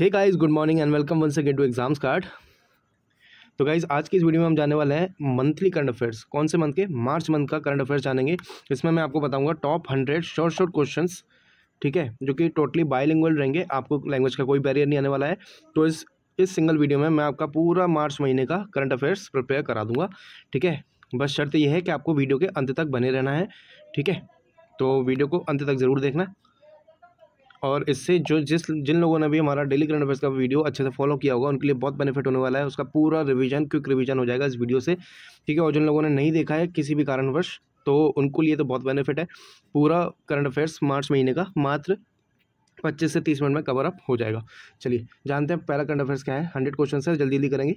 Hey guys good morning and welcome one second to exams card तो guys आज की इस वीडियो में हम जाने वाले हैं मंथली करंट अफेयर्स कौन से मंथ के मार्च मंथ का करंट अफेयर्स जानेंगे इसमें मैं आपको बताऊंगा top hundred short short question ठीक है जो कि टोटली बाई रहेंगे आपको लैंग्वेज का कोई बैरियर नहीं आने वाला है तो इस इस सिंगल वीडियो में मैं आपका पूरा मार्च महीने का करंट अफेयर्स प्रिपेयर करा दूंगा ठीक है बस शर्त यह है कि आपको वीडियो के अंत तक बने रहना है ठीक है तो वीडियो को अंत तक ज़रूर देखना और इससे जो जिस जिन लोगों ने भी हमारा डेली करंट अफेयर्स का वीडियो अच्छे से फॉलो किया होगा उनके लिए बहुत बेनिफिट होने वाला है उसका पूरा रिवीजन क्विक रिवीजन हो जाएगा इस वीडियो से ठीक है और जिन लोगों ने नहीं देखा है किसी भी कारणवश तो उनको लिए तो बहुत बेनिफिट है पूरा करंट अफेयर्स मार्च महीने का मात्र पच्चीस से तीस मिनट में कवर अप हो जाएगा चलिए जानते हैं पहला करंट अफेयर्स क्या है हंड्रेड क्वेश्चन है जल्दी जल्दी करेंगे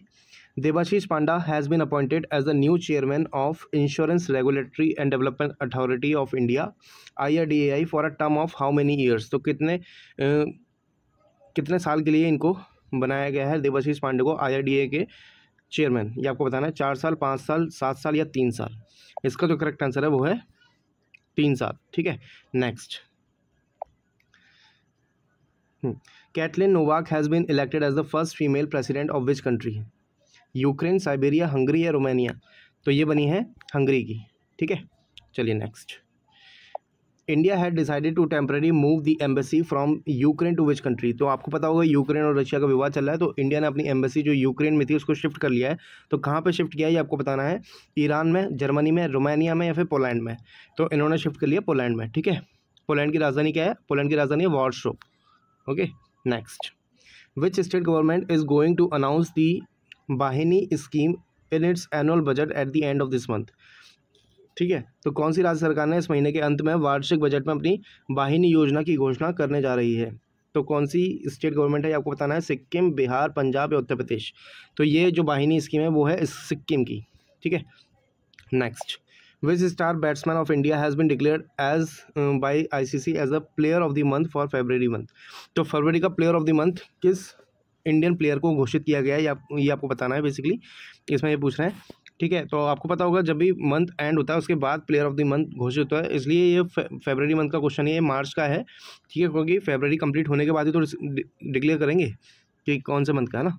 Debasish Panda has been appointed as the new chairman of insurance regulatory and development authority of India I R D A I for a term of how many years तो कितने uh, कितने साल के लिए इनको बनाया गया है देवाशीष पांडे को आई डी के चेयरमैन ये आपको बताना है चार साल पाँच साल सात साल या तीन साल इसका जो करेक्ट आंसर है वो है तीन साल ठीक है next Katalin Novak has been elected as the first female president of which country है यूक्रेन साइबेरिया हंगरी या रोमानिया तो ये बनी है हंगरी की ठीक है चलिए next India had decided to temporary move the embassy from Ukraine to which country तो आपको पता होगा यूक्रेन और रशिया का विवाद चल रहा है तो इंडिया ने अपनी एम्बेसी जो यूक्रेन में थी उसको शिफ्ट कर लिया है तो कहाँ पे शिफ्ट किया है ये आपको बताना है ईरान में जर्मनी में रोमानिया में या फिर पोलैंड में तो इन्होंने शिफ्ट कर लिया पोलैंड में ठीक है पोलैंड की राजधानी क्या है पोलैंड की राजधानी है okay next which state government is going to announce the Vahini scheme in its annual budget at the end of this month ठीक है तो कौन सी राज्य सरकार ने इस महीने के अंत में वार्षिक बजट में अपनी बाहिनी योजना की घोषणा करने जा रही है तो कौन सी स्टेट गवर्नमेंट है आपको बताना है सिक्किम बिहार पंजाब या उत्तर प्रदेश तो ये जो बाहिनी स्कीम है वो है सिक्किम की ठीक है next which star batsman of India has bin declare as by I C C as a player of the month for February month तो फरवरी का प्लेयर ऑफ द मंथ किस इंडियन प्लेयर को घोषित किया गया है या ये आपको बताना है बेसिकली इसमें ये पूछ रहे हैं ठीक है तो आपको पता होगा जब भी मंथ एंड होता है उसके बाद प्लेयर ऑफ द मंथ घोषित होता है इसलिए ये फेबररी मंथ का क्वेश्चन है ये मार्च का है ठीक है क्योंकि फेबररी कंप्लीट होने के बाद ही तो डिक्लेयर करेंगे कि कौन से मंथ का है ना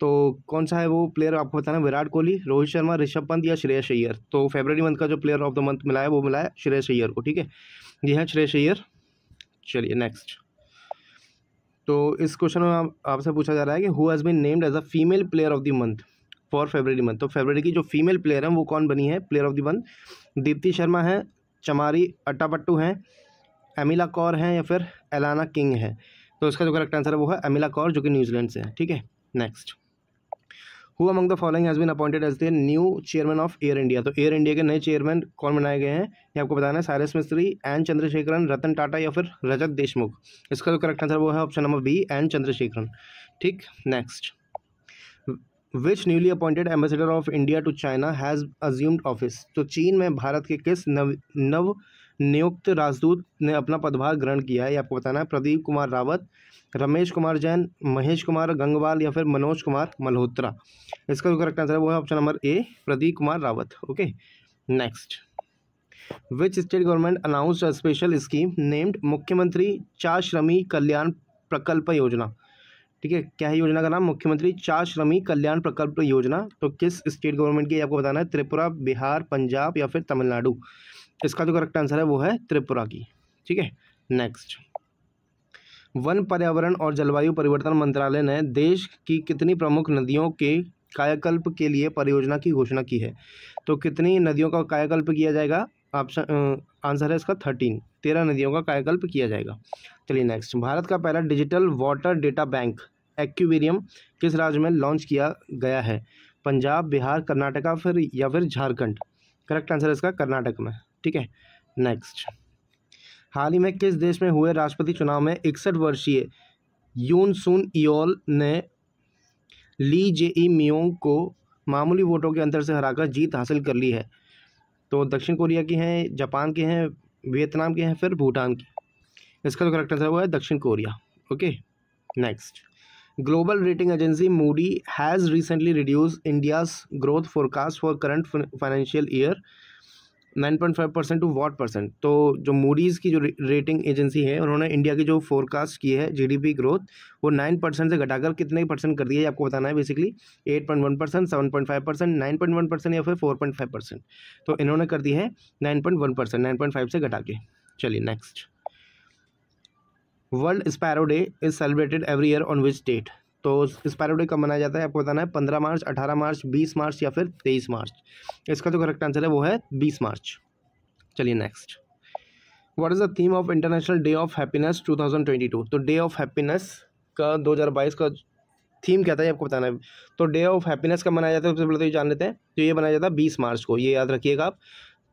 तो कौन सा है वो प्लेयर आपको बताना विराट कोहली रोहित शर्मा ऋषभ पंत या श्रेयस अय्यर तो फेबररी मंथ का जो प्लेयर ऑफ द मंथ मिला है वो मिला है श्रेयस अय्यर को ठीक है जी हाँ श्रेयस अय्यर चलिए नेक्स्ट तो इस क्वेश्चन में आप, आपसे पूछा जा रहा है कि who has been named as a female player of the month for February month तो फेबररी की जो फीमेल प्लेयर हैं वो कौन बनी है player of the month Deepti Sharma है चमारी अट्टापट्टू हैं एमिला कौर हैं या फिर एलाना किंग है तो इसका जो करेक्ट आंसर है वो है एमिला कौर जो कि न्यूजीलैंड से है ठीक है next who among the following has been appointed as the new chairman of Air India तो एयर इंडिया के नए चेयरमैन कौन बनाए गए हैं ये आपको बताना है सारस मिस्त्री एन चंद्रशेखरन रतन टाटा या फिर रजत देशमुख इसका जो करेक्ट आंसर वो है option number B N Chandrasekaran ठीक next which newly appointed ambassador of India to China has assumed office तो चीन में भारत के किस नव नव नियुक्त राजदूत ने अपना पदभार ग्रहण किया है ये आपको बताना है प्रदीप कुमार रावत रमेश कुमार जैन महेश कुमार गंगवाल या फिर मनोज कुमार मल्होत्रा इसका जो करेक्ट आंसर है वो है option number A Pradeep Kumar Rawat okay next which state government announce special scheme named मुख्यमंत्री चा श्रमी कल्याण प्रकल्प योजना ठीक है क्या है योजना का नाम मुख्यमंत्री चा श्रमी कल्याण प्रकल्प योजना तो किस स्टेट गवर्नमेंट की आपको बताना है त्रिपुरा बिहार पंजाब या फिर तमिलनाडु इसका जो करेक्ट आंसर है वो है त्रिपुरा की ठीक है नेक्स्ट वन पर्यावरण और जलवायु परिवर्तन मंत्रालय ने देश की कितनी प्रमुख नदियों के कायाकल्प के लिए परियोजना की घोषणा की है तो कितनी नदियों का कायाकल्प किया जाएगा ऑप्शन आंसर है इसका थर्टीन तेरह नदियों का कायाकल्प किया जाएगा चलिए नेक्स्ट भारत का पहला digital water data bank aquarium किस राज्य में लॉन्च किया गया है पंजाब बिहार कर्नाटका फिर या फिर झारखंड करेक्ट आंसर इसका कर्नाटक में ठीक है नेक्स्ट हाल ही में किस देश में हुए राष्ट्रपति चुनाव में इकसठ वर्षीय यून सुन इयोल ने ली जे ई मियोंग को मामूली वोटों के अंतर से हराकर जीत हासिल कर ली है तो दक्षिण कोरिया की हैं जापान के हैं वियतनाम के हैं फिर भूटान की इसका जो करेक्ट आंसर वो है दक्षिण Korea okay next global rating agency Moody has recently reduce India's growth forecast for current financial year nine point five percent to what percent तो जो मूडीज़ की जो रेटिंग एजेंसी है उन्होंने इंडिया की जो फोरकास्ट की है जीडीपी ग्रोथ वो नाइन परसेंट से घटाकर कितने परसेंट कर दिया है आपको बताना है basically eight point one percent seven point five percent nine point one percent या फिर फोर पॉइंट फाइव परसेंट तो इन्होंने कर दी है nine point one percent nine point five से घटा के चलिए next world sparrow day is celebrated every year on which date तो एक्सपायर डेट कब मनाया जाता है आपको बताना है पंद्रह मार्च अठारह मार्च बीस मार्च या फिर तेईस मार्च इसका जो करेक्ट आंसर है वो है बीस मार्च चलिए next what is the theme of international day of happiness 2022 तो डे ऑफ हैप्पीनेस का 2022 का थीम क्या था ये आपको बताना है तो डे ऑफ हैप्पीनेस का मनाया जाता है सबसे पहले तो ये जान लेते हैं तो ये मनाया जाता है बीस मार्च को ये याद रखिएगा आप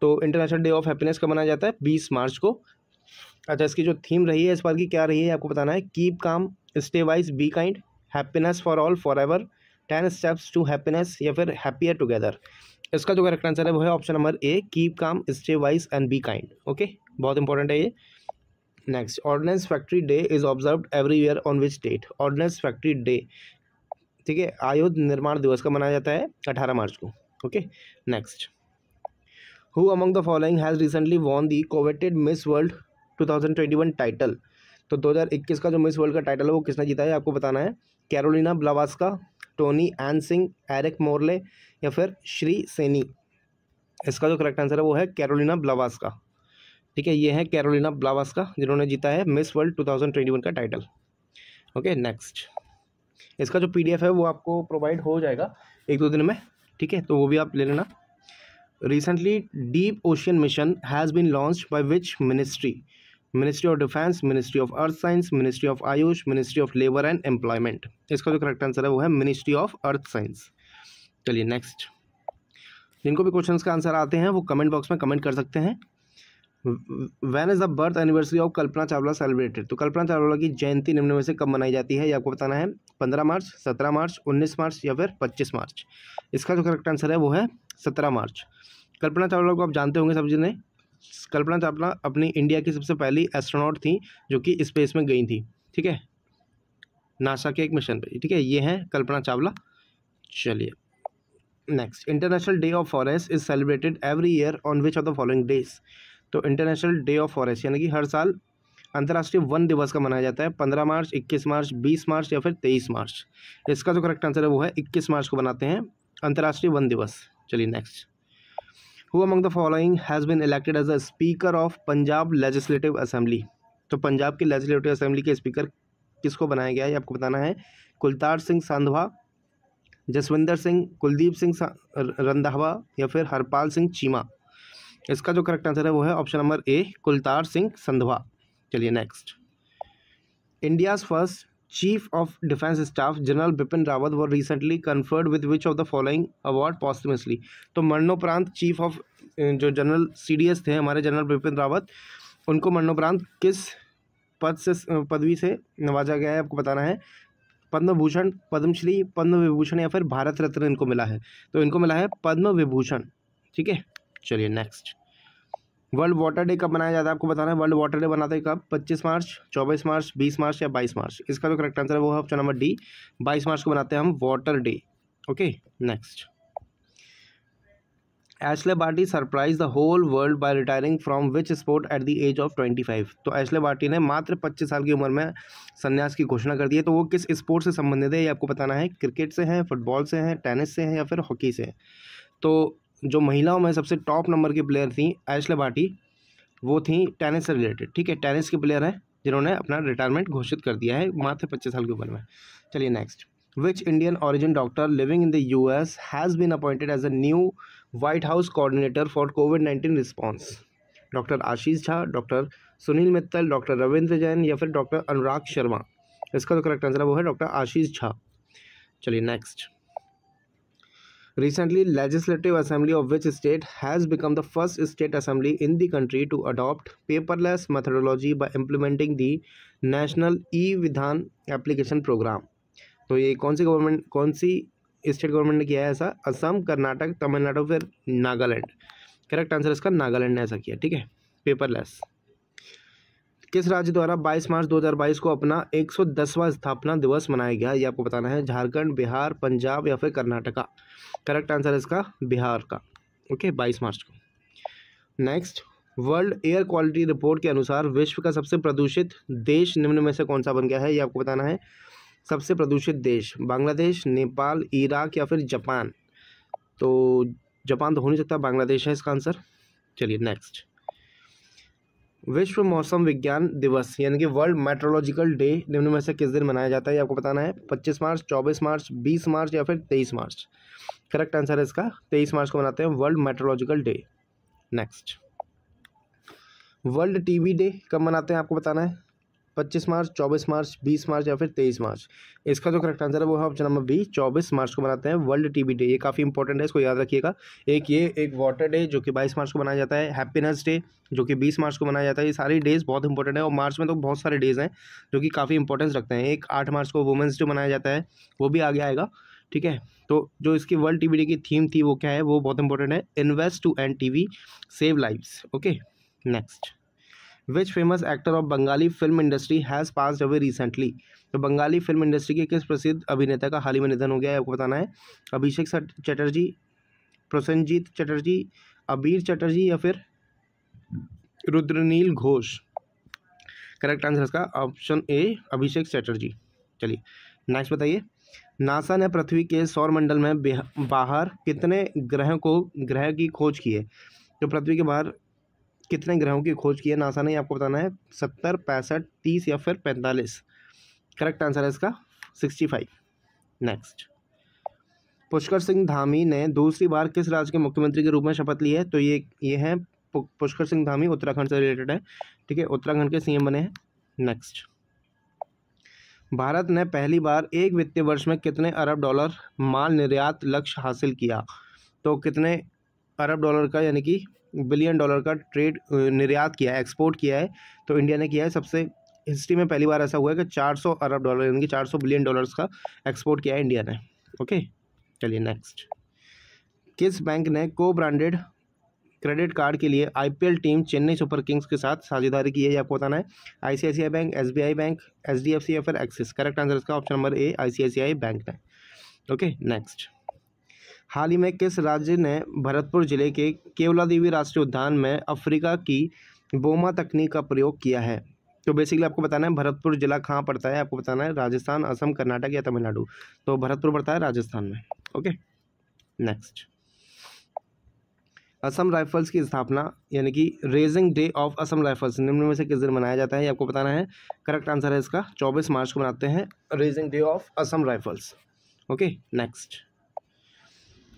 तो इंटरनेशनल डे ऑफ हैप्पीनेस का मनाया जाता है बीस मार्च को अच्छा इसकी जो थीम रही है इस बार की क्या रही है आपको बताना है keep calm stay wise be kind happiness for all forever ten steps to happiness या फिर हैप्पियर टुगेदर इसका जो करेक्ट आंसर है वो है option number A keep calm stay wise and be kind okay बहुत इंपॉर्टेंट है ये next ordnance factory day is observe every year on which date ordnance factory day ठीक है आयुध निर्माण दिवस का मनाया जाता है अठारह मार्च को okay next who among the following has recently won the coveted miss world one title तो दो हजार इक्कीस का जो मिस वर्ल्ड का टाइटल है वो किसने जीता है आपको बताना है Karolina Bielawska Toni Ann Singh Eric Morley या फिर श्री सेनी इसका जो करेक्ट आंसर है वो है कैरोलिना ब्लावास्का ठीक है ये है कैरोलिना ब्लावास्का जिन्होंने जीता है मिस वर्ल्ड 2021 का टाइटल ओके नेक्स्ट इसका जो पीडीएफ है वो आपको प्रोवाइड हो जाएगा एक दो दिन में ठीक है तो वो भी आप ले लेना recently deep ocean mission has been launch by which ministry ministry of defence ministry of earth science ministry of Ayush ministry of labour and employment इसका जो करेक्ट आंसर है वो है मिनिस्ट्री ऑफ अर्थ साइंस चलिए नेक्स्ट जिनको भी question का answer आते हैं वो कमेंट बॉक्स में कमेंट कर सकते हैं when is the birth anniversary of Kalpana Chawla celebrated तो कल्पना चावला की जयंती निम्न में से कब मनाई जाती है ये आपको बताना है पंद्रह मार्च सत्रह मार्च उन्नीस मार्च या फिर पच्चीस मार्च इसका जो करेक्ट आंसर है वो है सत्रह मार्च कल्पना चावला को आप जानते होंगे सब जी ने कल्पना चावला अपनी इंडिया की सबसे पहली एस्ट्रोनॉट थी जो कि स्पेस में गई थी ठीक है नासा के एक मिशन पर ठीक है ये हैं कल्पना चावला चलिए next international day of forest is celebrated every year on which of the following days तो इंटरनेशनल डे ऑफ फॉरेस्ट यानी कि हर साल अंतर्राष्ट्रीय वन दिवस का मनाया जाता है पंद्रह मार्च इक्कीस मार्च बीस मार्च या फिर तेईस मार्च इसका जो करेक्ट आंसर है वो है इक्कीस मार्च को बनाते हैं अंतर्राष्ट्रीय वन दिवस चलिए next who among the following has bin elected as a speaker of Punjab legislative assembly तो पंजाब की लेजिस्लेटिव असेंबली के स्पीकर किसको बनाया गया है आपको बताना है कुलतार सिंह सांधवा जसविंदर सिंह कुलदीप सिंह रंधावा या फिर हरपाल सिंह चीमा इसका जो करेक्ट आंसर है वो है option number A Kultar Singh Sandhwan चलिए next India's first chief of defence staff general Bipin Rawat who recently conferred with which of the following award posthumously तो मरणोपरांत चीफ ऑफ जो जनरल सी थे हमारे जनरल बिपिन रावत उनको मरणोपरांत किस पद से पदवी से नवाजा गया है आपको बताना है पद्म भूषण पद्मश्री पद्म विभूषण या फिर भारत रत्न इनको मिला है तो इनको मिला है पद्म विभूषण ठीक है चलिए नेक्स्ट वर्ल्ड वाटर डे कब मनाया जाता है आपको बताना है वर्ल्ड वाटर डे मनाते हैं कब 25 मार्च 24 मार्च 20 मार्च या 22 मार्च इसका जो करेक्ट आंसर है वो है ऑप्शन नंबर डी 22 मार्च को मनाते हैं हम water day okay next Ashleigh Barty surprise the whole world by retiring from which sport at the age of twenty five तो एशले बार्टी ने मात्र पच्चीस साल की उम्र में संन्यास की घोषणा कर दी है तो वो किस स्पोर्ट से संबंधित है ये आपको बताना है क्रिकेट से हैं फुटबॉल से हैं टेनिस से हैं या फिर हॉकी से है तो जो महिलाओं में सबसे टॉप नंबर की प्लेयर थी ऐशले भाटी वो थी टेनिस से रिलेटेड ठीक है टेनिस के प्लेयर हैं जिन्होंने अपना रिटायरमेंट घोषित कर दिया है मात्र पच्चीस साल की उम्र में चलिए next which Indian origin doctor living in the U S has been appointed as a new White House coordinator for COVID nineteen response doctor Ashish Jha doctor Sunil Mittal doctor Ravindra Jain या फिर डॉक्टर अनुराग शर्मा इसका जो करेक्ट आंसर है वो है डॉक्टर आशीष झा चलिए next Recently, Legislative Assembly of which state has become the first state assembly in the country to adopt paperless methodology by implementing the National e-Vidhan application program. तो ये कौन सी government कौन सी state government ने किया है ऐसा असम कर्नाटक तमिलनाडु फिर नागालैंड करेक्ट आंसर इसका नागालैंड ने ऐसा किया ठीक है पेपरलेस किस राज्य द्वारा 22 मार्च 2022 को अपना 110वां स्थापना दिवस मनाया गया ये आपको बताना है झारखंड बिहार पंजाब या फिर कर्नाटका करेक्ट आंसर है इसका बिहार का ओके okay, 22 मार्च को next world air quality report के अनुसार विश्व का सबसे प्रदूषित देश निम्न में से कौन सा बन गया है ये आपको बताना है सबसे प्रदूषित देश बांग्लादेश नेपाल इराक या फिर जापान तो जापान तो हो नहीं सकता बांग्लादेश है इसका आंसर चलिए नेक्स्ट विश्व मौसम विज्ञान दिवस यानी कि वर्ल्ड मेट्रोलॉजिकल डे निम्न में से किस दिन मनाया जाता है ये आपको बताना है 25 मार्च 24 मार्च 20 मार्च या फिर 23 मार्च करेक्ट आंसर है इसका 23 मार्च को मनाते हैं world metrological day next world TB day कब मनाते हैं आपको बताना है पच्चीस मार्च चौबीस मार्च बीस मार्च या फिर तेईस मार्च इसका जो करेक्ट आंसर है वो है ऑप्शन नंबर बी चौबीस मार्च को मनाते हैं वर्ल्ड टीबी डे ये काफ़ी इंपॉर्टेंट है इसको याद रखिएगा एक ये एक वाटर डे जो कि बाईस मार्च को मनाया जाता है हैप्पीनेस डे जो कि बीस मार्च को मनाया जाता है ये सारी डेज़ बहुत इंपॉर्टेंट है और मार्च में तो बहुत सारे डेज़ हैं जो कि काफ़ी इंपॉर्टेंस रखते हैं एक आठ मार्च को वुमेंस डे मनाया जाता है वो भी आगे आएगा ठीक है तो जो इसकी वर्ल्ड टी डे की थीम थी वो क्या है वो बहुत इंपॉर्टेंट है invest to end T save lives okay next which famous actor of Bengali film industry has pass away recently तो बंगाली फिल्म इंडस्ट्री के किस प्रसिद्ध अभिनेता का हाल ही में निधन हो गया है आपको बताना है अभिषेक चटर्जी प्रसन्नजीत चटर्जी अबीर चटर्जी या फिर रुद्रनील घोष करेक्ट आंसर इसका ऑप्शन ए अभिषेक चटर्जी चलिए नेक्स्ट बताइए नासा ने पृथ्वी के सौर मंडल में बाहर कितने ग्रह को ग्रह की खोज की है तो पृथ्वी के बाहर कितने ग्रहों की खोज की है नासा ने आपको बताना है सत्तर पैंसठ तीस या फिर पैंतालीस करेक्ट आंसर है इसका sixty five next Pushkar Singh Dhami ने दूसरी बार किस राज्य के मुख्यमंत्री के रूप में शपथ ली है तो ये ये है पुष्कर सिंह धामी उत्तराखंड से रिलेटेड है ठीक है उत्तराखंड के सीएम बने हैं नेक्स्ट भारत ने पहली बार एक वित्तीय वर्ष में कितने अरब डॉलर माल निर्यात लक्ष्य हासिल किया तो कितने अरब डॉलर का यानी कि बिलियन डॉलर का ट्रेड निर्यात किया है एक्सपोर्ट किया है तो इंडिया ने किया है सबसे हिस्ट्री में पहली बार ऐसा हुआ है कि 400 अरब डॉलर यानी कि 400 बिलियन डॉलर्स का एक्सपोर्ट किया है इंडिया ने ओके चलिए नेक्स्ट किस बैंक ने को ब्रांडेड क्रेडिट कार्ड के लिए IPL team Chennai Super Kings के साथ साझेदारी की है आपको बताना है ICICI bank SBI bank C या फिर एक्सिस करेक्ट आंसर इसका option number A ICICI bank है ओके नेक्स्ट हाल ही में किस राज्य ने भरतपुर जिले के केवला देवी राष्ट्रीय उद्यान में अफ्रीका की बोमा तकनीक का प्रयोग किया है तो बेसिकली आपको बताना है भरतपुर जिला कहाँ पड़ता है आपको बताना है राजस्थान असम कर्नाटक या तमिलनाडु तो भरतपुर पड़ता है राजस्थान में ओके नेक्स्ट असम राइफल्स की स्थापना यानी कि raising day of Assam Rifles निम्न में से किस दिन मनाया जाता है ये आपको बताना है करेक्ट आंसर है इसका 24 मार्च को मनाते हैं raising day of Assam Rifles okay next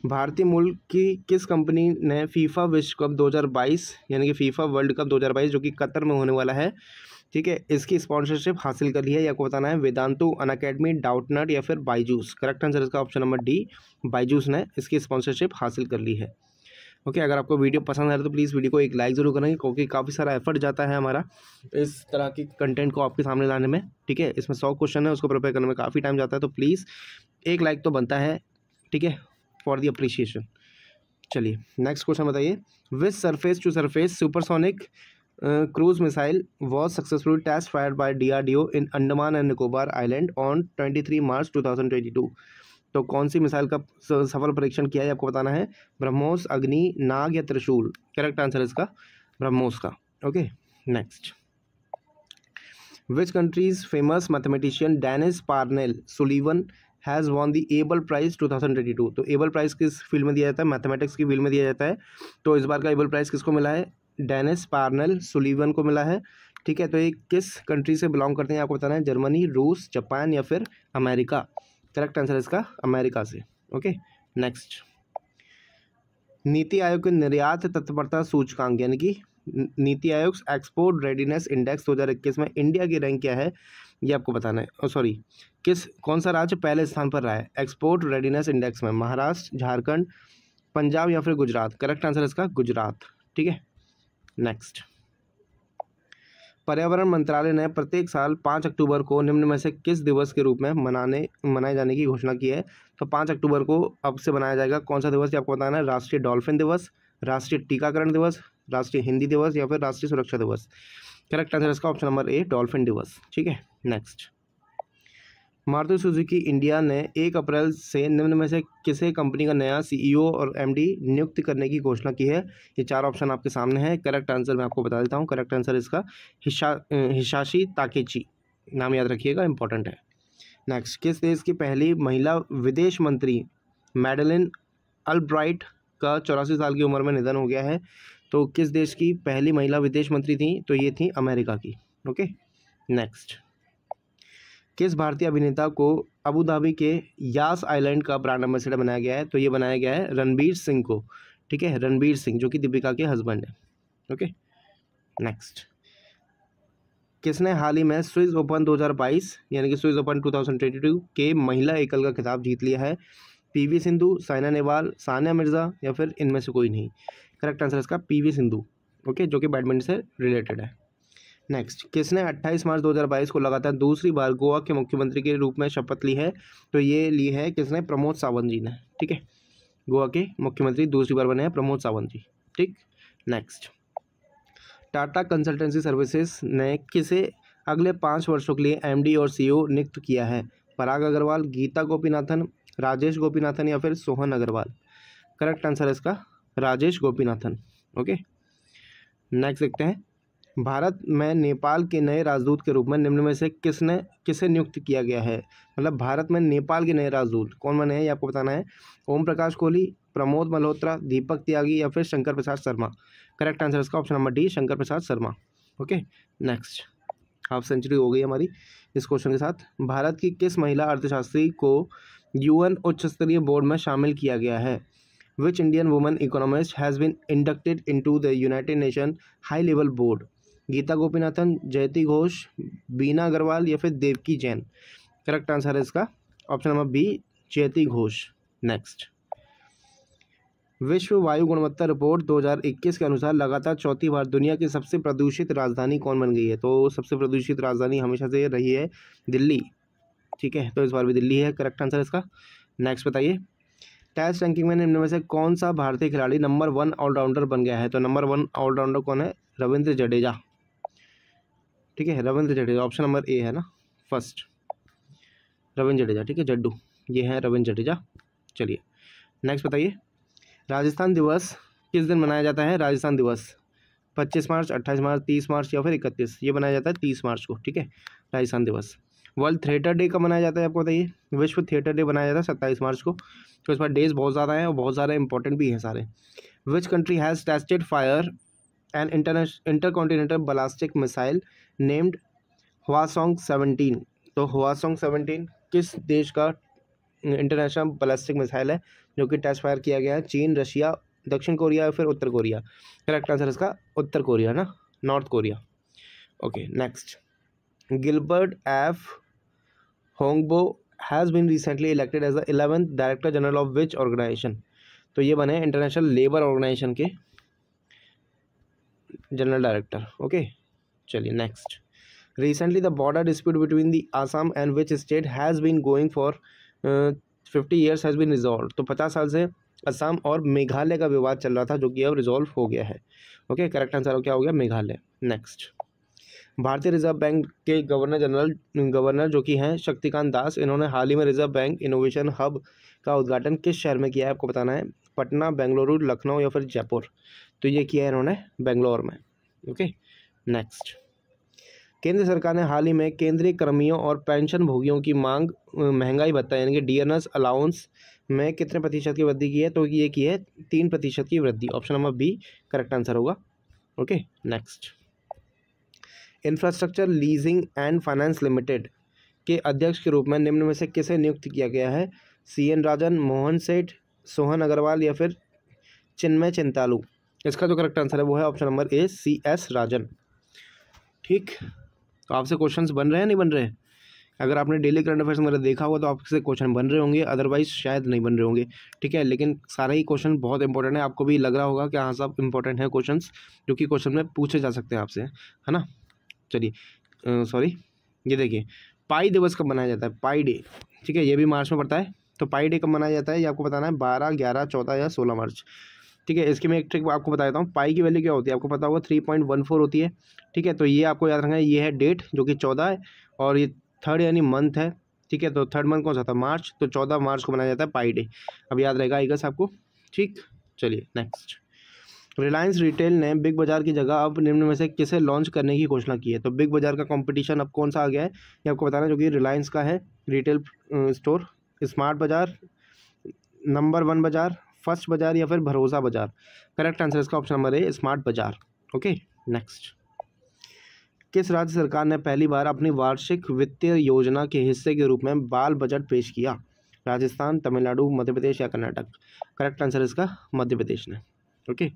भारतीय मूल की किस कंपनी ने फीफा विश्व कप 2022 यानी कि फीफा वर्ल्ड कप 2022 जो कि कतर में होने वाला है ठीक है इसकी स्पॉन्सरशिप हासिल कर ली है या को बताना है वेदांतु अन अकेडमी डाउटनट या फिर बाईजूस करेक्ट आंसर इसका ऑप्शन नंबर डी बाईजूस ने इसकी स्पॉन्सरशिप हासिल कर ली है ओके अगर आपको वीडियो पसंद आए तो प्लीज़ वीडियो को एक लाइक ज़रूर करेंगे क्योंकि काफ़ी सारा एफर्ट जाता है हमारा इस तरह की कंटेंट को आपके सामने लाने में ठीक है इसमें सौ क्वेश्चन है उसको प्रिपेयर करने में काफ़ी टाइम जाता है तो प्लीज़ एक लाइक तो बनता है ठीक है फॉर दी अप्रिशिएशन चलिए नेक्स्ट क्वेश्चन बताइए with surface to surface supersonic cruise missile was successful test fire by DRDO in Andaman and Nicobar island on twenty three March two thousand twenty two तो कौन सी मिसाइल का सफल परीक्षण किया है आपको बताना है ब्रह्मोस अग्नि नाग या त्रिशूल करेक्ट आंसर इसका ब्रह्मोस का okay next which countries famous mathematician Dennis Parnell Sullivan has won the Abel prize to तो एबल प्राइज़ किस फील्ड में दिया जाता है मैथमेटिक्स की फील्ड में दिया जाता है तो इस बार का एबल प्राइज़ किसको मिला है डेनिस पार्नल सुलीवन को मिला है ठीक है तो ये किस कंट्री से बिलोंग करते हैं आपको बताना है जर्मनी रूस जापान या फिर अमेरिका करेक्ट आंसर इसका अमेरिका से ओके नेक्स्ट नीति आयोग के निर्यात तत्परता सूचकांक यानी कि नीति आयोग एक्सपोर्ट रेडीनेस इंडेक्स इक्कीस में इंडिया की रैंक क्या है ये आपको बताना है सॉरी किस कौन सा राज्य पहले स्थान पर रहा है एक्सपोर्ट रेडीनेस इंडेक्स में महाराष्ट्र झारखंड पंजाब या फिर गुजरात करेक्ट आंसर इसका गुजरात ठीक है नेक्स्ट पर्यावरण मंत्रालय ने प्रत्येक साल पाँच अक्टूबर को निम्न में से किस दिवस के रूप में मनाने मनाए जाने की घोषणा की है तो पाँच अक्टूबर को अब से मनाया जाएगा कौन सा दिवस ये आपको बताना है राष्ट्रीय डॉल्फिन दिवस राष्ट्रीय टीकाकरण दिवस राष्ट्रीय हिंदी दिवस या फिर राष्ट्रीय सुरक्षा दिवस करेक्ट आंसर इसका ऑप्शन नंबर ए डॉल्फिन दिवस ठीक है नेक्स्ट मारुति सुजुकी इंडिया ने एक अप्रैल से निम्न में से किसे कंपनी का नया सीईओ e और एमडी नियुक्त करने की घोषणा की है ये चार ऑप्शन आपके सामने है करेक्ट आंसर मैं आपको बता देता हूँ करेक्ट आंसर इसका हिशा हिशाशी ताकेची नाम याद रखिएगा इंपॉर्टेंट है नेक्स्ट किस देश की पहली महिला विदेश मंत्री मैडलिन अल्ब्राइट का चौरासी साल की उम्र में निधन हो गया है तो किस देश की पहली महिला विदेश मंत्री थी तो ये थी अमेरिका की ओके नेक्स्ट किस भारतीय अभिनेता को अबू धाबी के यास आइलैंड का ब्रांड एम्बेसडर बनाया गया है तो ये बनाया गया है रणबीर सिंह को ठीक है रणबीर सिंह जो कि दीपिका के हस्बैंड है ओके नेक्स्ट किसने हाल ही में स्विस ओपन 2022 यानी कि स्विस ओपन 2022 के महिला एकल का खिताब जीत लिया है पीवी सिंधु साइना नेहवाल सानिया मिर्ज़ा या फिर इनमें से कोई नहीं करेक्ट आंसर इसका वी सिंधु ओके जो कि बैडमिंटन से रिलेटेड है नेक्स्ट किसने 28 मार्च 2022 को लगातार दूसरी बार गोवा के मुख्यमंत्री के रूप में शपथ ली है तो ये ली है किसने प्रमोद सावंत जी ने ठीक है गोवा के मुख्यमंत्री दूसरी बार बने हैं प्रमोद सावंत जी ठीक नेक्स्ट टाटा कंसल्टेंसी सर्विसेज ने किसे अगले पाँच वर्षों के लिए एमडी और सीईओ e नियुक्त किया है पराग अग्रवाल गीता गोपीनाथन राजेश गोपीनाथन या फिर सोहन अग्रवाल करेक्ट आंसर है इसका राजेश गोपीनाथन ओके नेक्स्ट देखते हैं भारत में नेपाल के नए राजदूत के रूप में निम्न में से किसने किसे नियुक्त किया गया है मतलब भारत में नेपाल के नए राजदूत कौन बने हैं ये आपको बताना है ओम प्रकाश कोहली प्रमोद मल्होत्रा दीपक त्यागी या फिर शंकर प्रसाद शर्मा करेक्ट आंसर इसका option number D Shankar Prasad Sharma okay next half century हो गई हमारी इस क्वेश्चन के साथ भारत की किस महिला अर्थशास्त्री को यूएन उच्च स्तरीय बोर्ड में शामिल किया गया है which Indian woman economist has been inducted into the United Nation High Level Board? Gita Gopinathan जयती घोष बीना अग्रवाल या फिर देवकी जैन करेक्ट आंसर है इसका ऑप्शन नंबर बी जयती घोष नेक्स्ट विश्व वायु गुणवत्ता रिपोर्ट 2021 के अनुसार लगातार चौथी बार दुनिया की सबसे प्रदूषित राजधानी कौन बन गई है तो सबसे प्रदूषित राजधानी हमेशा से रही है दिल्ली ठीक है तो इस बार भी दिल्ली है करेक्ट आंसर इसका नेक्स्ट बताइए टेस्ट रैंकिंग में निम्न में से कौन सा भारतीय खिलाड़ी नंबर वन ऑलराउंडर बन गया है तो नंबर वन ऑलराउंडर कौन है रविंद्र जडेजा ठीक है Ravindra Jadeja option number A है ना फर्स्ट रविंद्र जडेजा ठीक है जड्डू ये हैं रविंद्र जडेजा चलिए नेक्स्ट बताइए राजस्थान दिवस किस दिन मनाया जाता है राजस्थान दिवस पच्चीस मार्च अट्ठाईस मार्च तीस मार्च या फिर इकतीस ये मनाया जाता है तीस मार्च को ठीक है राजस्थान दिवस वर्ल्ड थिएटर डे का मनाया जाता है आपको बताइए विश्व थिएटर डे मनाया जाता है सत्ताईस मार्च को तो इस बार डेज बहुत ज़्यादा हैं और बहुत ज़्यादा इंपॉर्टेंट भी हैं सारे which country has tested fire and internation inter continental ballistic missile named Hwasong seventeen तो हुआ सॉन्ग सेवनटीन किस देश का इंटरनेशनल बलास्टिक मिसाइल है जो कि टेस्ट फायर किया गया है चीन रशिया दक्षिण कोरिया या फिर उत्तर कोरिया करेक्ट आंसर इसका उत्तर कोरिया ना north Korea okay next Gilbert F Houngbo has been recently elected as the eleventh director general of which organisation तो ये बने इंटरनेशनल लेबर ऑर्गेनाइजेशन के जनरल डायरेक्टर ओके चलिए next recently the border dispute between the Assam and which state has been going for fifty years has been resolve तो पचास साल से असम और मेघालय का विवाद चल रहा था जो कि अब रिजॉल्व हो गया है ओके करेक्ट आंसर क्या हो गया मेघालय नेक्स्ट भारतीय रिजर्व बैंक के गवर्नर जनरल गवर्नर जो कि हैं शक्तिकांत दास इन्होंने हाल ही में रिजर्व बैंक इनोवेशन हब का उद्घाटन किस शहर में किया है आपको बताना है पटना बेंगलुरु लखनऊ या फिर जयपुर तो ये किया है इन्होंने बेंगलोर में ओके नेक्स्ट केंद्र सरकार ने हाल ही में केंद्रीय कर्मियों और पेंशन भोगियों की मांग महंगाई भत्ता यानी कि डीएनएस अलाउंस में कितने प्रतिशत की वृद्धि की है तो ये की है तीन प्रतिशत की वृद्धि option number B correct answer होगा okay next infrastructure leasing and finance limited के अध्यक्ष के रूप में निम्न में से किसे नियुक्त किया गया है सी एन राजन मोहन सेठ सोहन अग्रवाल या फिर चिन्मय चिंतालू इसका जो करेक्ट आंसर है वो है option number A C S Rajan ठीक तो आपसे क्वेश्चंस बन रहे हैं नहीं बन रहे अगर आपने डेली करंट अफेयर्स मेरा देखा होगा तो आपसे क्वेश्चन बन रहे होंगे अदरवाइज शायद नहीं बन रहे होंगे ठीक है लेकिन सारे ही क्वेश्चन बहुत इंपॉर्टेंट है आपको भी लग रहा होगा कि हाँ सब इंपॉर्टेंट है क्वेश्चन जो कि क्वेश्चन में पूछे जा सकते हैं आपसे है ना चलिए सॉरी ये देखिए पाई दिवस कब मनाया जाता है पाई डे ठीक है ये भी मार्च में पड़ता है तो पाई डे कब मनाया जाता है ये आपको बताना है बारह ग्यारह चौदह या सोलह मार्च ठीक है इसके मैं एक ट्रिक आपको बता देता हूँ पाई की वैल्यू क्या होती है आपको पता होगा थ्री पॉइंट वन फोर होती है ठीक है तो ये आपको याद रखना है ये है डेट जो कि चौदह है और ये थर्ड यानी मंथ है ठीक है तो थर्ड मंथ कौन सा था मार्च तो चौदह मार्च को मनाया जाता है पाई डे अब याद रहेगा आएगा आपको ठीक चलिए नेक्स्ट रिलायंस रिटेल ने बिग बाज़ार की जगह अब निम्न में से किसे लॉन्च करने की घोषणा की है तो बिग बाज़ार का कंपटीशन अब कौन सा आ गया है ये आपको बताना जो कि रिलायंस का है retail store Smart Bazaar number one Bazaar First Bazaar या फिर भरोसा बाज़ार करेक्ट आंसर इसका option number A Smart Bazaar okay next किस राज्य सरकार ने पहली बार अपनी वार्षिक वित्तीय योजना के हिस्से के रूप में बाल बजट पेश किया राजस्थान तमिलनाडु मध्य प्रदेश या कर्नाटक करेक्ट आंसर इसका मध्य प्रदेश ने ओके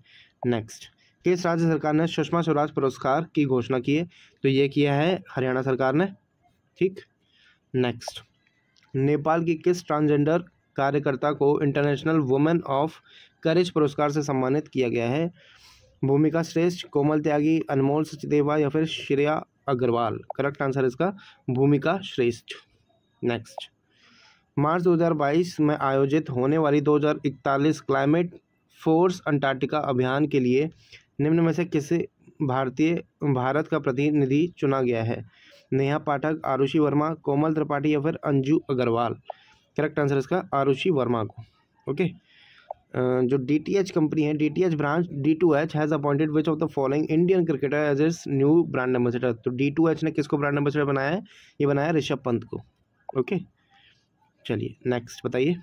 नेक्स्ट किस राज्य सरकार ने सुषमा स्वराज पुरस्कार की घोषणा की है तो ये किया है हरियाणा सरकार ने ठीक नेक्स्ट नेपाल की किस ट्रांसजेंडर कार्यकर्ता को इंटरनेशनल वुमेन ऑफ करेज पुरस्कार से सम्मानित किया गया है भूमिका श्रेष्ठ कोमल त्यागी अनमोल सचदेवा या फिर श्रेया अग्रवाल करेक्ट आंसर इसका भूमिका श्रेष्ठ नेक्स्ट मार्च 2022 में आयोजित होने वाली 2041 क्लाइमेट फोर्स अंटार्कटिका अभियान के लिए निम्न में से किसे भारतीय भारत का प्रतिनिधि चुना गया है नेहा पाठक आरुषि वर्मा कोमल त्रिपाठी या फिर अंजू अग्रवाल करेक्ट आंसर इसका आरुषि वर्मा को ओके जो डी टी एच कंपनी है D T H branch D two H has appointed which of the following Indian cricketer as is new brand ambassador तो डी टू एच ने किसको ब्रांड एम्बेसडर बनाया है ये बनाया ऋषभ पंत को ओके चलिए नेक्स्ट बताइए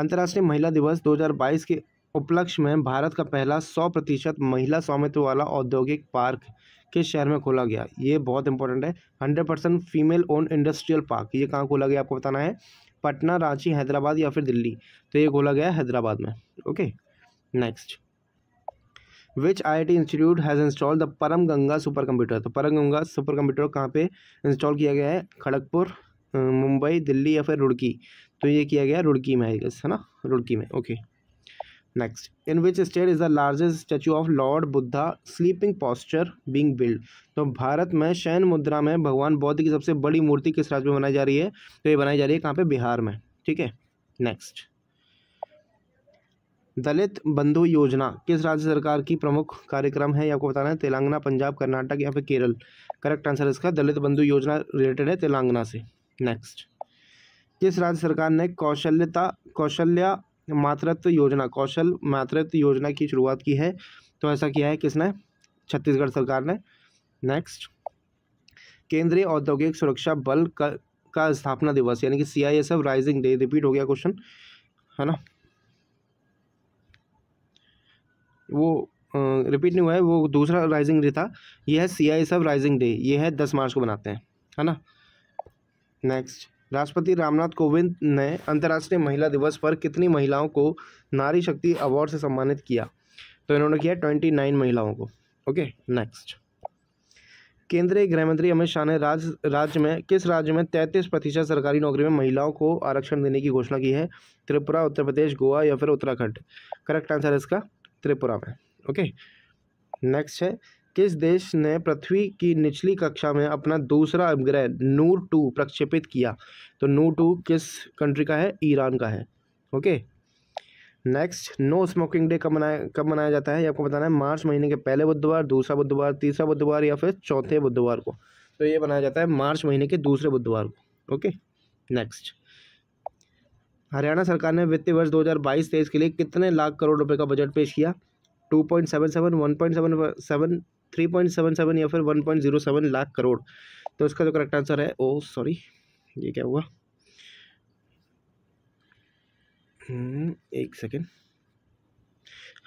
अंतर्राष्ट्रीय महिला दिवस 2022 के उपलक्ष्य में भारत का पहला 100 प्रतिशत महिला स्वामित्व वाला औद्योगिक पार्क के शहर में खोला गया ये बहुत इंपॉर्टेंट है 100 percent female own industrial park ये कहाँ खोला गया आपको बताना है पटना रांची हैदराबाद या फिर दिल्ली तो ये खोला गया हैदराबाद में okay next which I T institute has install the Param Ganga super computer तो परम गंगा सुपर कंप्यूटर कहाँ पर इंस्टॉल किया गया है खड़गपुर मुंबई दिल्ली या फिर रुड़की तो ये किया गया रुड़की में आएगा है ना रुड़की में okay next in which state is the largest statue of lord Buddha sleeping posture being build तो भारत में शयन मुद्रा में भगवान बौद्ध की सबसे बड़ी मूर्ति किस राज्य में बनाई जा रही है तो ये बनाई जा रही है कहाँ पे बिहार में ठीक है नेक्स्ट दलित बंधु योजना किस राज्य सरकार की प्रमुख कार्यक्रम है आपको बताना है तेलंगाना पंजाब कर्नाटक या फिर केरल करेक्ट आंसर इसका दलित बंधु योजना रिलेटेड है तेलंगाना से नेक्स्ट किस राज्य सरकार ने कौशल्यता कौशल्या मातृत्व योजना कौशल मातृत्व योजना की शुरुआत की है तो ऐसा किया है किसने छत्तीसगढ़ सरकार ने नेक्स्ट केंद्रीय औद्योगिक सुरक्षा बल का, का स्थापना दिवस यानी कि C I S F rising day repeat हो गया क्वेश्चन है ना वो रिपीट नहीं हुआ है वो दूसरा राइजिंग डे था यह है C I S F rising day ये है दस मार्च को बनाते हैं है ना नेक्स्ट राष्ट्रपति रामनाथ कोविंद ने अंतर्राष्ट्रीय महिला दिवस पर कितनी महिलाओं को नारी शक्ति अवार्ड से सम्मानित किया तो इन्होंने किया ट्वेंटी नाइन महिलाओं को ओके नेक्स्ट केंद्रीय गृह मंत्री अमित शाह ने राज्य राज्य में किस राज्य में तैंतीस प्रतिशत सरकारी नौकरी में महिलाओं को आरक्षण देने की घोषणा की है त्रिपुरा उत्तर प्रदेश गोवा या फिर उत्तराखंड करेक्ट आंसर है इसका त्रिपुरा में ओके नेक्स्ट है किस देश ने पृथ्वी की निचली कक्षा में अपना दूसरा उपग्रह नूर टू प्रक्षेपित किया तो नूर टू किस कंट्री का है ईरान का है okay next no smoking day कब मनाया कब मनाया जाता है ये आपको बताना है मार्च महीने के पहले बुधवार दूसरा बुधवार तीसरा बुधवार या फिर चौथे बुधवार को तो ये मनाया जाता है मार्च महीने के दूसरे बुधवार को ओके नेक्स्ट हरियाणा सरकार ने वित्तीय वर्ष दो हज़ार के लिए कितने लाख करोड़ रुपये का बजट पेश किया two point point seven seven one seven seven three point seven seven या फिर one point zero seven lakh crore तो इसका जो करेक्ट आंसर है ओ सॉरी ये क्या हुआ हम्म, एक सेकेंड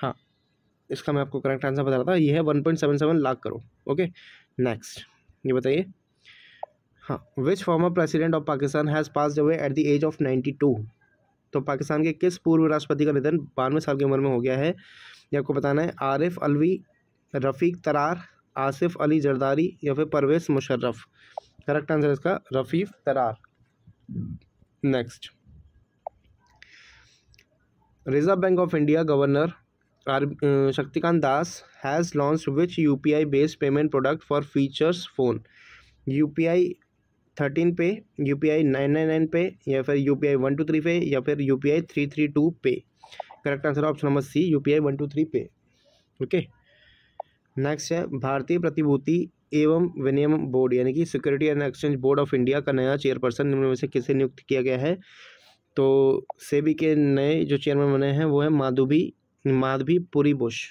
हाँ इसका मैं आपको करेक्ट आंसर बता रहा था ये है one point seven seven lakh crore okay next ये बताइए हाँ which former president of Pakistan has pass away at the age of ninety two तो पाकिस्तान के किस पूर्व राष्ट्रपति का निधन बानवे साल की उम्र में हो गया है ये आपको बताना है आरिफ अलवी रफ़ीक तरार आसिफ अली जरदारी या फिर परवेज़ मुशर्रफ करेक्ट आंसर इसका Rafiq Tarar next reserve bank of India governor R Shaktikanta Das has launch which U P I based payment product for features phone U P I thirteen pay U P I nine nine nine pay या फिर U P I one two three pay या फिर U P I three three two pay correct answer option number C U P I one two three pay okay okay? Next है भारतीय प्रतिभूति एवं विनियम board यानी कि security and exchange board of India का नया चेयरपर्सन निम्न में से किसे नियुक्त किया गया है तो सेबी के नए जो चेयरमैन बने हैं वो है माधुबी माधवी पुरी बुश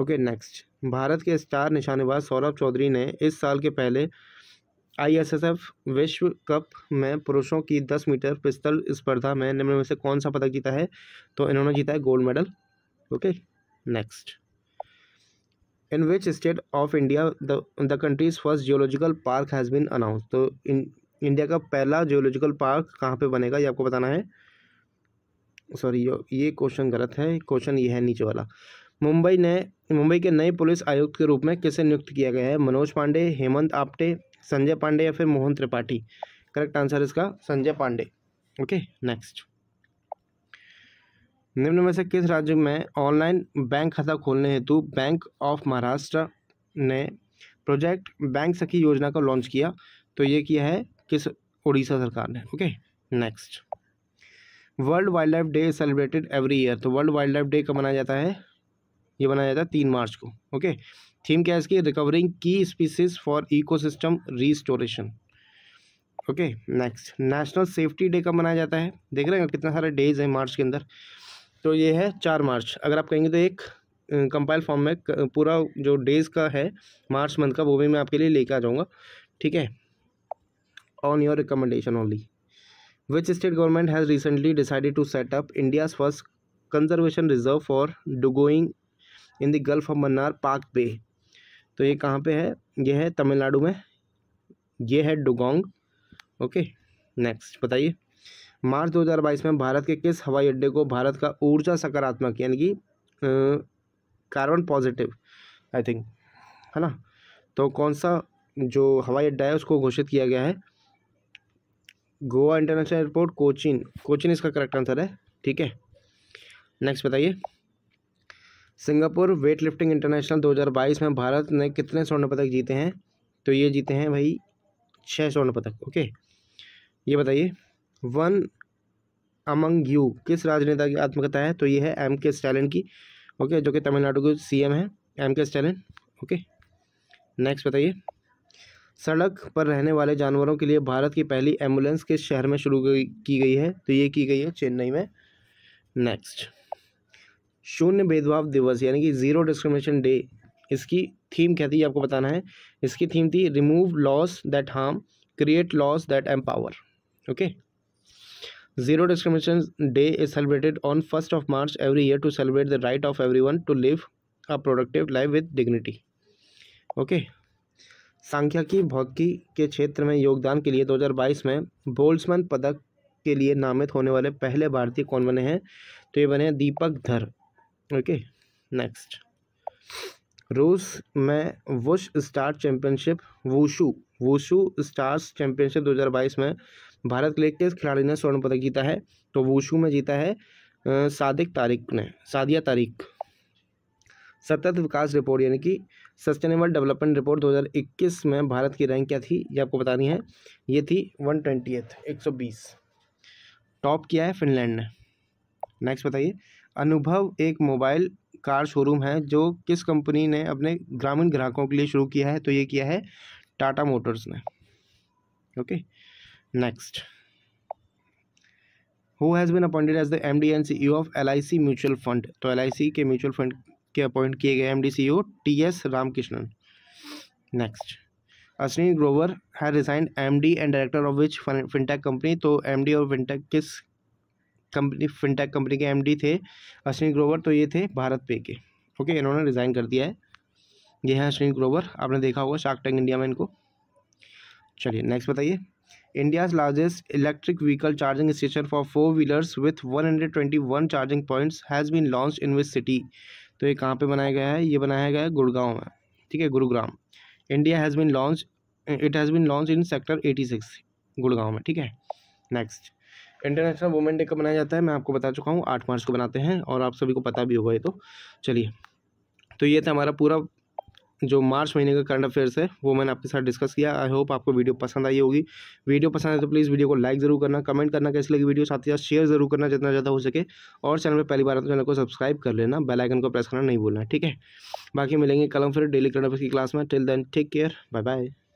ओके नेक्स्ट भारत के स्टार निशानेबाज सौरभ चौधरी ने इस साल के पहले आईएसएसएफ विश्व कप में पुरुषों की दस मीटर पिस्तल स्पर्धा में निम्न में से कौन सा पदक जीता है तो इन्होंने जीता है gold medal okay next in which state of India the countries first geological park has been announce तो इन इंडिया का पहला जियोलॉजिकल पार्क कहाँ पे बनेगा ये आपको बताना है सॉरी ये क्वेश्चन गलत है क्वेश्चन ये है नीचे वाला मुंबई ने मुंबई के नए पुलिस आयुक्त के रूप में किसे नियुक्त किया गया है मनोज पांडे हेमंत आपटे संजय पांडे या फिर मोहन त्रिपाठी करेक्ट आंसर इसका संजय पांडे ओके नेक्स्ट निम्न में से किस राज्य में ऑनलाइन बैंक खाता खोलने हेतु बैंक ऑफ महाराष्ट्र ने प्रोजेक्ट बैंक सखी योजना का लॉन्च किया तो ये किया है किस उड़ीसा सरकार ने okay next world wild life day celebrated every year तो वर्ल्ड वाइल्ड लाइफ डे कब मनाया जाता है ये मनाया जाता है तीन मार्च को ओके थीम क्या है इसकी रिकवरिंग की species for ecosystem restoration okay next national safety day कब मनाया जाता है देख रहे हैं कितना सारे डेज हैं मार्च के अंदर तो ये है चार मार्च अगर आप कहेंगे तो एक कंपाइल फॉर्म में पूरा जो डेज़ का है मार्च मंथ का वो भी मैं आपके लिए लेके आ जाऊँगा ठीक है on your recommendation only which state government has recently decided to set up India's first conservation reserve for dugong in the gulf of Mannar Palk bay तो ये कहाँ पे है ये है तमिलनाडु में ये है डुगोंग ओके नेक्स्ट बताइए मार्च 2022 में भारत के किस हवाई अड्डे को भारत का ऊर्जा सकारात्मक यानी कि कार्बन पॉजिटिव आई थिंक है ना तो कौन सा जो हवाई अड्डा है उसको घोषित किया गया है गोवा इंटरनेशनल एयरपोर्ट कोचिन कोचिन इसका करेक्ट आंसर है ठीक है नेक्स्ट बताइए सिंगापुर वेट लिफ्टिंग इंटरनेशनल 2022 में भारत ने कितने स्वर्ण पदक जीते हैं तो ये जीते हैं भाई छः स्वर्ण पदक ओके ये बताइए वन अमंग यू किस राजनेता की आत्मकथा है तो ये है एम के स्टैलिन की ओके जो कि तमिलनाडु के सीएम है एम के स्टैलिन ओके नेक्स्ट बताइए सड़क पर रहने वाले जानवरों के लिए भारत की पहली एम्बुलेंस किस शहर में शुरू की गई है तो ये की गई है चेन्नई में नेक्स्ट शून्य भेदभाव दिवस यानी कि ज़ीरो डिस्क्रिमिनेशन डे इसकी थीम क्या थी आपको बताना है इसकी थीम थी remove laws that harm create laws that empower okay zero discrimination day is celebrated on first of March every year to celebrate the right of every one to live a productive life with dignity okay सांख्यिकी भौतिकी के क्षेत्र में योगदान के लिए दो हजार बाईस में बोल्समैन पदक के लिए नामित होने वाले पहले भारतीय कौन बने हैं तो ये बने हैं दीपक धर ओके नेक्स्ट रूस में wushu star championship wushu wushu stars championship 2022 में भारत के लिए किस खिलाड़ी ने स्वर्ण पदक जीता है तो वुशू में जीता है सादिक तारिक ने सादिया तारिक सतत विकास रिपोर्ट यानी कि सस्टेनेबल डेवलपमेंट रिपोर्ट 2021 में भारत की रैंक क्या थी ये आपको बतानी है ये थी वन ट्वेंटी एथ एक सौ बीस टॉप किया है फिनलैंड ने नेक्स्ट बताइए अनुभव एक मोबाइल कार शोरूम है जो किस कंपनी ने अपने ग्रामीण ग्राहकों के लिए शुरू किया है तो ये किया है टाटा मोटर्स ने okay next who has been appointed as the M D and C E of L I C mutual fund तो एल आई सी के म्यूचुअल फंड के अपॉइंट किए गए M D C O T S Ramakrishnan next Ashwini Grover has resigned M D and director of which fintech company तो M D और fintech किस company fintech company के M D थे अश्विनी ग्रोवर तो ये थे भारत पे के ओके okay, इन्होंने रिज़ाइन कर दिया है ये है अश्विन ग्रोवर आपने देखा होगा शार्क टैंक इंडिया में इनको चलिए नेक्स्ट बताइए India's largest electric vehicle charging station for four wheelers with one hundred twenty one charging points has been launch in which city तो ये कहाँ पे बनाया गया है ये बनाया गया है गुड़गांव में ठीक है Gurugram India has been launch it has been launch in sector eighty six Gurgaon में ठीक है नेक्स्ट इंटरनेशनल वुमेन डे कब मनाया जाता है मैं आपको बता चुका हूँ आठ मार्च को बनाते हैं और आप सभी को पता भी होगा ये तो चलिए तो ये था हमारा पूरा जो मार्च महीने का करंट अफेयर्स है वो मैंने आपके साथ डिस्कस किया आई होप आपको वीडियो पसंद आई होगी वीडियो पसंद आए तो प्लीज़ वीडियो को लाइक जरूर करना कमेंट करना कैसी लगी वीडियो साथ ही साथ शेयर जरूर करना जितना ज़्यादा हो सके और चैनल पर पहली बार तो चैनल को सब्सक्राइब कर लेना बेलाइकन को प्रेस करना नहीं भूलना ठीक है बाकी मिलेंगे कलम फिर डेली करंट अफेयर की क्लास में till then take care bye bye